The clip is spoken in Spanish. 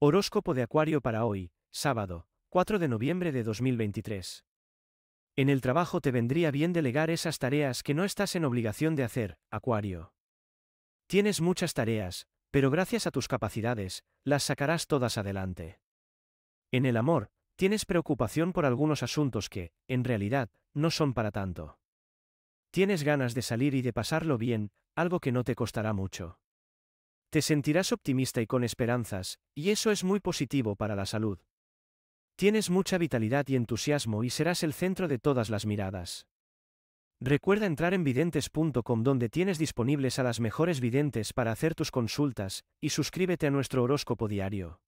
Horóscopo de Acuario para hoy, sábado, 4 de noviembre de 2023. En el trabajo te vendría bien delegar esas tareas que no estás en obligación de hacer, Acuario. Tienes muchas tareas, pero gracias a tus capacidades, las sacarás todas adelante. En el amor, tienes preocupación por algunos asuntos que, en realidad, no son para tanto. Tienes ganas de salir y de pasarlo bien, algo que no te costará mucho. Te sentirás optimista y con esperanzas, y eso es muy positivo para la salud. Tienes mucha vitalidad y entusiasmo y serás el centro de todas las miradas. Recuerda entrar en videntes.com donde tienes disponibles a las mejores videntes para hacer tus consultas, y suscríbete a nuestro horóscopo diario.